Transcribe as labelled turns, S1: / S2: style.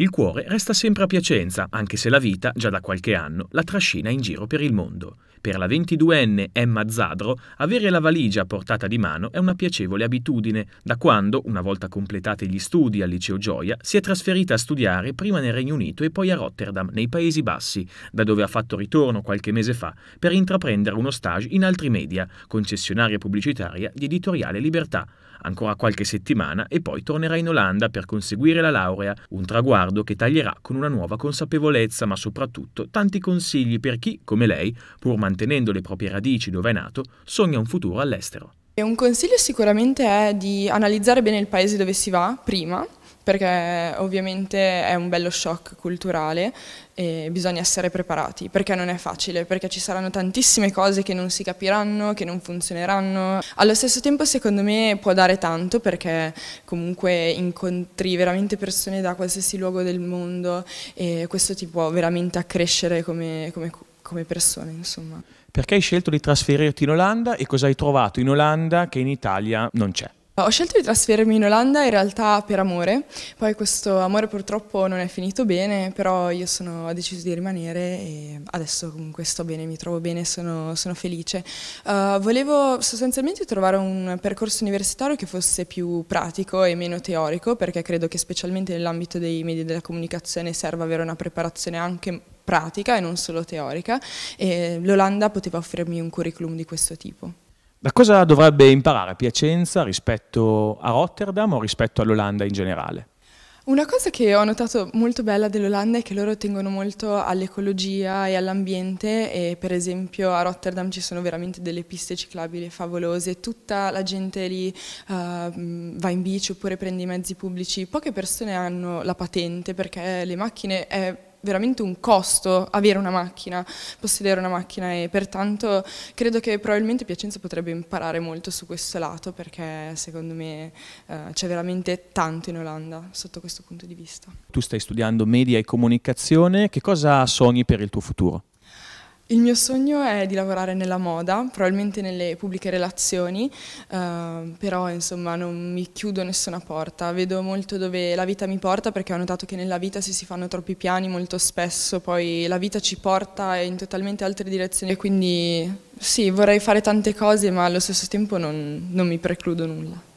S1: Il cuore resta sempre a Piacenza, anche se la vita, già da qualche anno, la trascina in giro per il mondo. Per la 22enne Emma Zadro, avere la valigia a portata di mano è una piacevole abitudine, da quando, una volta completati gli studi al liceo Gioia, si è trasferita a studiare prima nel Regno Unito e poi a Rotterdam, nei Paesi Bassi, da dove ha fatto ritorno qualche mese fa per intraprendere uno stage in altri media, concessionaria pubblicitaria di Editoriale Libertà. Ancora qualche settimana e poi tornerà in Olanda per conseguire la laurea, un traguardo sguardo che taglierà con una nuova consapevolezza, ma soprattutto tanti consigli per chi, come lei, pur mantenendo le proprie radici dove è nato, sogna un futuro all'estero.
S2: Un consiglio sicuramente è di analizzare bene il paese dove si va prima perché ovviamente è un bello shock culturale e bisogna essere preparati, perché non è facile, perché ci saranno tantissime cose che non si capiranno, che non funzioneranno. Allo stesso tempo secondo me può dare tanto perché comunque incontri veramente persone da qualsiasi luogo del mondo e questo ti può veramente accrescere come, come, come persona, insomma.
S1: Perché hai scelto di trasferirti in Olanda e cosa hai trovato in Olanda che in Italia non c'è?
S2: Ho scelto di trasferirmi in Olanda in realtà per amore, poi questo amore purtroppo non è finito bene, però io sono, ho deciso di rimanere e adesso comunque sto bene, mi trovo bene, sono, sono felice. Uh, volevo sostanzialmente trovare un percorso universitario che fosse più pratico e meno teorico, perché credo che specialmente nell'ambito dei media della comunicazione serva avere una preparazione anche pratica e non solo teorica e l'Olanda poteva offrirmi un curriculum di questo tipo.
S1: Da cosa dovrebbe imparare Piacenza rispetto a Rotterdam o rispetto all'Olanda in generale?
S2: Una cosa che ho notato molto bella dell'Olanda è che loro tengono molto all'ecologia e all'ambiente e per esempio a Rotterdam ci sono veramente delle piste ciclabili favolose, tutta la gente lì uh, va in bici oppure prende i mezzi pubblici, poche persone hanno la patente perché le macchine è veramente un costo avere una macchina, possedere una macchina e pertanto credo che probabilmente Piacenza potrebbe imparare molto su questo lato perché secondo me eh, c'è veramente tanto in Olanda sotto questo punto di vista.
S1: Tu stai studiando media e comunicazione, che cosa sogni per il tuo futuro?
S2: Il mio sogno è di lavorare nella moda, probabilmente nelle pubbliche relazioni, eh, però insomma non mi chiudo nessuna porta, vedo molto dove la vita mi porta perché ho notato che nella vita se si fanno troppi piani molto spesso poi la vita ci porta in totalmente altre direzioni e quindi sì vorrei fare tante cose ma allo stesso tempo non, non mi precludo nulla.